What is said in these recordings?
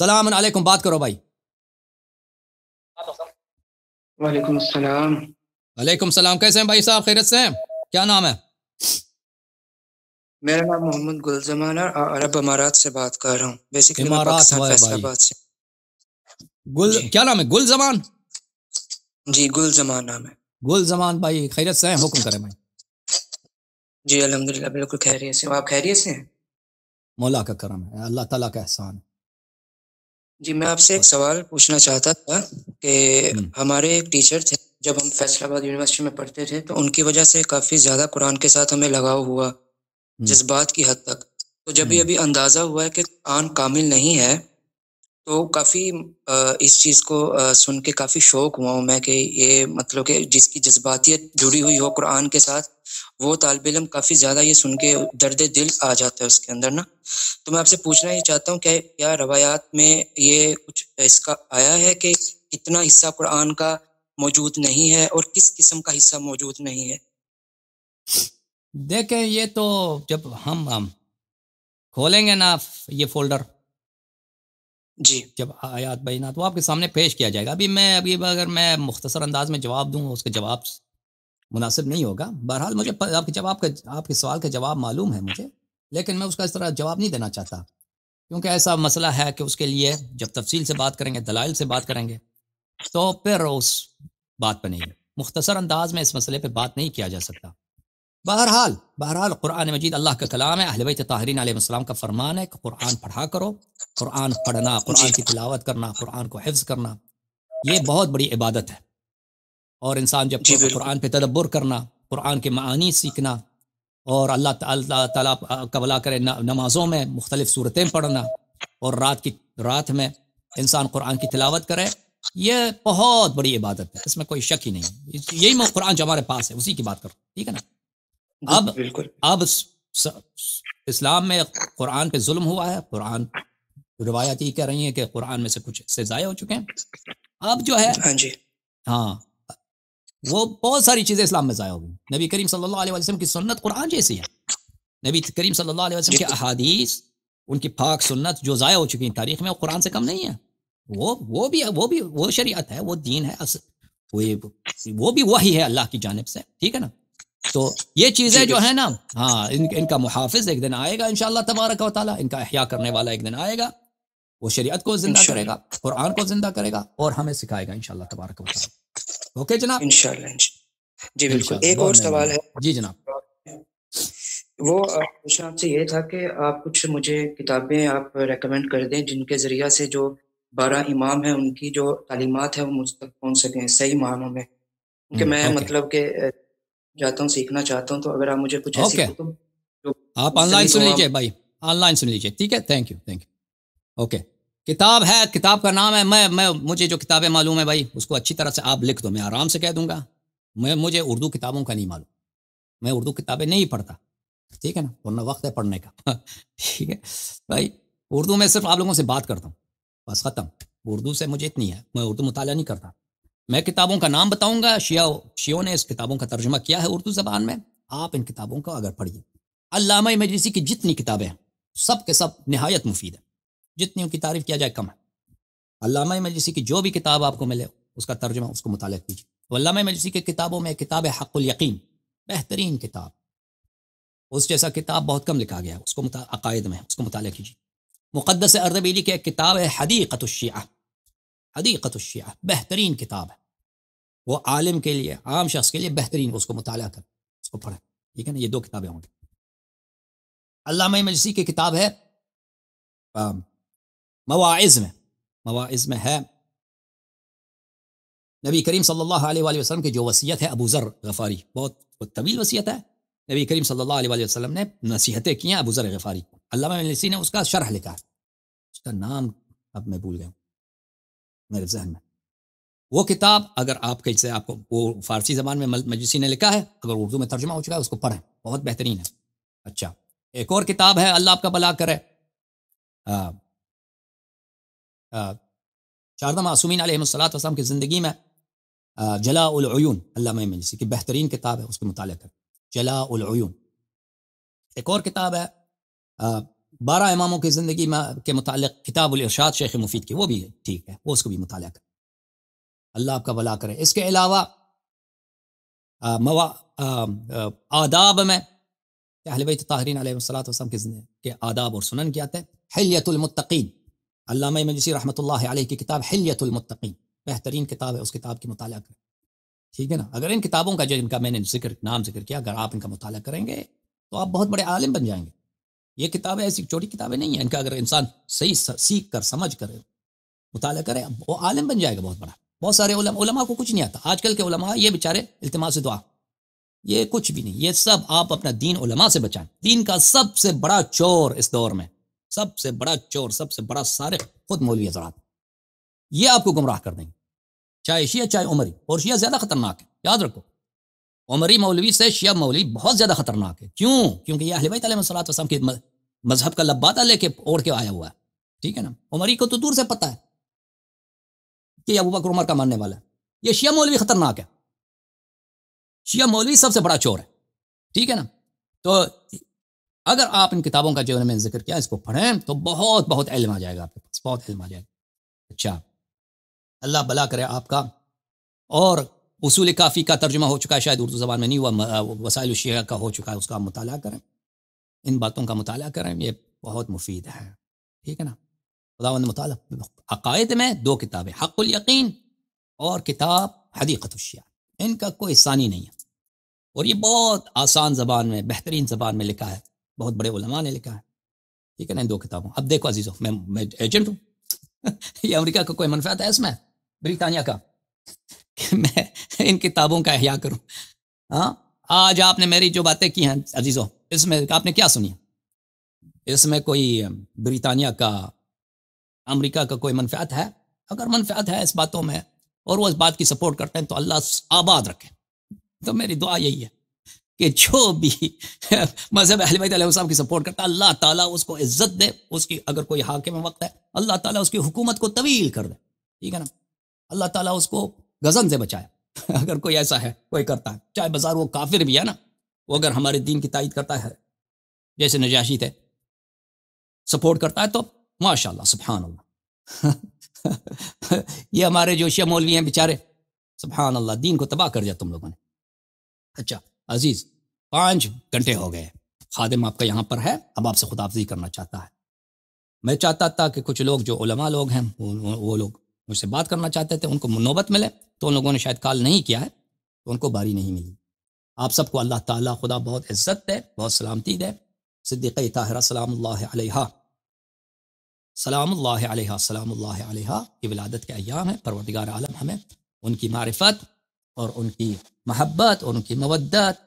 سلام علیکم بات کرو بھائی وعلیکم السلام وعلیکم السلام کیسے ہیں بھائی صاحب خیرت سے ہیں کیا نام ہے میرا نام محمد گلزمان ہے عرب امارات سے بات کر رہا ہوں بیسیکلی میں پاکستان فیصل آباد سے گل جی۔ کیا نام ہے گل زمان جی گل زمان نام ہے گل زمان بھائی خیرت سے ہیں حکم کریں بھائی جی الحمدللہ بالکل خیریت سے آپ خیریت سے ہیں مولا کا کرم ہے اللہ تعالیٰ کا احسان ہے جی میں آپ سے ایک سوال پوچھنا چاہتا تھا کہ ہمارے ایک ٹیچر تھے جب ہم فیصل آباد یونیورسٹی میں پڑھتے تھے تو ان کی وجہ سے کافی زیادہ قرآن کے ساتھ ہمیں لگاؤ ہوا جذبات کی حد تک تو جبھی ابھی اندازہ ہوا ہے کہ قرآن کامل نہیں ہے تو کافی اس چیز کو سن کے کافی شوق ہوا ہوں میں کہ یہ مطلب کہ جس کی جذباتیت جڑی ہوئی ہو قرآن کے ساتھ وہ طالب علم کافی زیادہ یہ سن کے درد دل آ جاتا ہے اس کے اندر نا تو میں آپ سے پوچھنا یہ چاہتا ہوں کہ کیا روایات میں یہ کچھ اس کا آیا ہے کہ کتنا حصہ قرآن کا موجود نہیں ہے اور کس قسم کا حصہ موجود نہیں ہے دیکھیں یہ تو جب ہم کھولیں گے نا یہ فولڈر جی جب آیات بینات وہ آپ کے سامنے پیش کیا جائے گا ابھی میں ابھی اگر میں مختصر انداز میں جواب دوں اس کے جواب مناسب نہیں ہوگا بہرحال مجھے آپ کے جواب کا آپ کے سوال کا جواب معلوم ہے مجھے لیکن میں اس کا اس طرح جواب نہیں دینا چاہتا کیونکہ ایسا مسئلہ ہے کہ اس کے لیے جب تفصیل سے بات کریں گے دلائل سے بات کریں گے تو پھر اس بات پہ نہیں مختصر انداز میں اس مسئلے پہ بات نہیں کیا جا سکتا بہرحال بہرحال قرآن مجید اللہ کا کلام ہے اہل بیت طاہرین علیہ السلام کا فرمان ہے کہ قرآن پڑھا کرو قرآن پڑھنا قرآن کی تلاوت کرنا قرآن کو حفظ کرنا یہ بہت بڑی عبادت ہے اور انسان جب جی، قرآن پہ تدبر کرنا قرآن کے معنی سیکھنا اور اللہ تعالیٰ تعالیٰ قبلا کرے نمازوں میں مختلف صورتیں پڑھنا اور رات کی رات میں انسان قرآن کی تلاوت کرے یہ بہت بڑی عبادت ہے اس میں کوئی شک ہی نہیں یہی قرآن جو ہمارے پاس ہے اسی کی بات کرو ٹھیک ہے نا اب بالکل اب اسلام میں قرآن پہ ظلم ہوا ہے قرآن یہ کہہ رہی ہیں کہ قرآن میں سے کچھ ضائع ہو چکے ہیں اب جو ہے ہاں جی ہاں وہ بہت ساری چیزیں اسلام میں ضائع ہو گئی نبی کریم صلی اللہ علیہ وسلم کی سنت قرآن جیسی ہے نبی کریم صلی اللہ علیہ وسلم کی جی۔ احادیث ان کی پاک سنت جو ضائع ہو چکی ہیں تاریخ میں وہ قرآن سے کم نہیں ہے وہ وہ بھی وہ بھی وہ شریعت ہے وہ دین ہے وہ بھی وہی ہے اللہ کی جانب سے ٹھیک ہے نا تو یہ چیزیں جی، جو ہیں نا ہاں ان, ان کا محافظ ایک دن آئے گا انشاءاللہ تبارک و تعالی ان کا احیاء کرنے والا ایک دن آئے گا وہ شریعت کو زندہ کرے گا قرآن کو زندہ کرے گا اور ہمیں سکھائے گا انشاءاللہ تبارک و تعالی اوکے جناب انشاءاللہ انشاء. جی بالکل ایک اور سوال ہے جی جناب وہ آپ سے یہ تھا کہ آپ کچھ مجھے کتابیں آپ ریکمینڈ کر دیں جن کے ذریعہ سے جو بارہ امام ہیں ان کی جو تعلیمات ہیں وہ مجھ تک پہنچ سکیں صحیح معنوں میں کیونکہ میں مطلب کہ چاہتا ہوں سیکھنا چاہتا ہوں تو اگر آپ مجھے کچھ آپ آن لائن سن لیجیے بھائی آن لائن سن لیجیے ٹھیک ہے thank you thank you okay کتاب ہے کتاب کا نام ہے میں میں مجھے جو کتابیں معلوم ہے بھائی اس کو اچھی طرح سے آپ لکھ دو میں آرام سے کہہ دوں گا میں مجھے اردو کتابوں کا نہیں معلوم میں اردو کتابیں نہیں پڑھتا ٹھیک ہے نا ورنہ وقت ہے پڑھنے کا ٹھیک ہے بھائی اردو میں صرف آپ لوگوں سے بات کرتا ہوں بس ختم اردو سے مجھے اتنی ہے میں اردو مطالعہ نہیں کرتا میں کتابوں کا نام بتاؤں گا شیعہ شیعوں نے اس کتابوں کا ترجمہ کیا ہے اردو زبان میں آپ ان کتابوں کو اگر پڑھیے علامہ مجلسی کی جتنی کتابیں ہیں سب کے سب نہایت مفید ہیں جتنی ان کی تعریف کیا جائے کم ہے علامہ مجلسی کی جو بھی کتاب آپ کو ملے اس کا ترجمہ اس کو مطالعہ کیجیے علامہ مجلسی کی کتابوں میں کتاب حق القین بہترین کتاب اس جیسا کتاب بہت کم لکھا گیا ہے اس کو عقائد میں اس کو مطالعہ کیجیے مقدس اردبیلی کی ایک کتاب ہے حدیقت الشیعہ حدیقت الشیعہ بہترین کتاب ہے وہ عالم کے لیے عام شخص کے لیے بہترین اس کو مطالعہ کر اس کو پڑھیں ٹھیک ہے نا یہ دو کتابیں ہوں گی علامہ مجلسی کی کتاب ہے مواعظ میں مواعظ میں ہے نبی کریم صلی اللہ علیہ وآلہ وسلم کی جو وصیت ہے ابو ذر غفاری بہت بہت طویل وصیت ہے نبی کریم صلی اللہ علیہ وآلہ وسلم نے نصیحتیں کی ہیں ابو ذر غفاری علامہ مجلسی نے اس کا شرح لکھا ہے اس کا نام اب میں بھول گیا ہوں میرے ذہن میں وہ کتاب اگر آپ کے کسے آپ کو وہ فارسی زبان میں مل مجوسی نے لکھا ہے اگر اردو میں ترجمہ ہو چکا ہے اس کو پڑھیں بہت بہترین ہے اچھا ایک اور کتاب ہے اللہ آپ کا بلا کرے شاردہ معصومین علیہ اللہ علام کی زندگی میں جلا العیون اللہ جس کی بہترین کتاب ہے اس کے متعلق ہے جلا العیون ایک اور کتاب ہے بارہ اماموں کی زندگی میں کے متعلق کتاب الرشاد شیخ مفید کی وہ بھی ٹھیک ہے وہ اس کو بھی مطالعہ کریں اللہ آپ کا بلا کرے اس کے علاوہ موا آداب میں اہل بیت تاہرین علیہ و وسلم کے آداب اور سنن کیا تھے حلیت المتقین علامہ مجلسی رحمۃ اللہ علیہ کی کتاب حلیت المتقین بہترین کتاب ہے اس کتاب کی مطالعہ کریں ٹھیک ہے نا اگر ان کتابوں کا جو ان کا میں نے ذکر نام ذکر کیا اگر آپ ان کا مطالعہ کریں گے تو آپ بہت بڑے عالم بن جائیں گے یہ کتابیں ایسی چھوٹی کتابیں نہیں ہیں ان کا اگر انسان صحیح سیکھ کر سمجھ کر مطالعہ کرے وہ عالم بن جائے گا بہت بڑا بہت سارے علماء کو کچھ نہیں آتا آج کل کے علماء یہ بےچارے التما سے دعا یہ کچھ بھی نہیں یہ سب آپ اپنا دین علماء سے بچائیں دین کا سب سے بڑا چور اس دور میں سب سے بڑا چور سب سے بڑا سارے خود مولوی حضرات یہ آپ کو گمراہ کر دیں گے چاہے شیعہ چاہے عمری اور شیعہ زیادہ خطرناک ہے یاد رکھو عمری مولوی سے شیعہ مولوی بہت زیادہ خطرناک ہے کیوں کیونکہ یہ اہل بیت علیہ الصلوۃ وسلم کے مذہب کا لبادہ لے کے اوڑھ کے آیا ہوا ہے ٹھیک ہے نا عمری کو تو دور سے پتہ ہے کہ ابو بکر عمر کا ماننے والا ہے یہ شیعہ مولوی خطرناک ہے شیعہ مولوی سب سے بڑا چور ہے ٹھیک ہے نا تو اگر آپ ان کتابوں کا جو میں ذکر کیا اس کو پڑھیں تو بہت بہت علم آ جائے گا آپ کے پاس بہت علم آ جائے گا اچھا اللہ بھلا کرے آپ کا اور اصول کافی کا ترجمہ ہو چکا ہے شاید اردو زبان میں نہیں ہوا وسائل الشیعہ کا ہو چکا ہے اس کا مطالعہ کریں ان باتوں کا مطالعہ کریں یہ بہت مفید ہے ٹھیک ہے نا خداون مطالعہ عقائد میں دو کتابیں حق القین اور کتاب حدیقت الشیعہ ان کا کوئی ثانی نہیں ہے اور یہ بہت آسان زبان میں بہترین زبان میں لکھا ہے بہت بڑے علماء نے لکھا ہے ٹھیک ہے نا ان دو کتابوں اب دیکھو عزیز میں میں ایجنٹ ہوں یہ امریکہ کا کوئی منفیات ہے اس میں برطانیہ کا میں ان کتابوں کا احیاء کروں ہاں آج آپ نے میری جو باتیں کی ہیں عزیزوں آپ نے کیا سنی اس میں کوئی بریتانیہ کا امریکہ کا کوئی منفیات ہے اگر منفیات ہے اس باتوں میں اور وہ اس بات کی سپورٹ کرتے ہیں تو اللہ آباد رکھے تو میری دعا یہی ہے کہ جو بھی مذہب اہل بیت علیہ السلام صاحب کی سپورٹ کرتا ہے اللہ تعالیٰ اس کو عزت دے اس کی اگر کوئی حاکم وقت ہے اللہ تعالیٰ اس کی حکومت کو طویل کر دے ٹھیک ہے نا اللہ تعالیٰ اس کو سے بچایا اگر کوئی ایسا ہے کوئی کرتا ہے چاہے بازار وہ کافر بھی ہے نا وہ اگر ہمارے دین کی تائید کرتا ہے جیسے نجاشی تھے سپورٹ کرتا ہے تو ماشاء اللہ سبحان اللہ یہ ہمارے جو شیعہ مولوی ہیں بیچارے سبحان اللہ دین کو تباہ کر دیا تم لوگوں نے اچھا عزیز پانچ گھنٹے ہو گئے خادم آپ کا یہاں پر ہے اب آپ سے خدافزی کرنا چاہتا ہے میں چاہتا تھا کہ کچھ لوگ جو علماء لوگ ہیں وہ لوگ مجھ سے بات کرنا چاہتے تھے ان کو نوبت ملے تو ان لوگوں نے شاید کال نہیں کیا ہے تو ان کو باری نہیں ملی آپ سب کو اللہ تعالیٰ خدا بہت عزت دے بہت سلامتی دے صدیقہ طاہرہ سلام اللہ علیہ سلام اللہ علیہ سلام اللہ علیہ کی ولادت کے ایام ہے پروردگار عالم ہمیں ان کی معرفت اور ان کی محبت اور ان کی مودت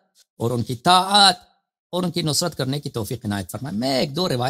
اور ان کی طاعت اور ان کی نصرت کرنے کی توفیق عنایت فرمائے میں ایک دو روایت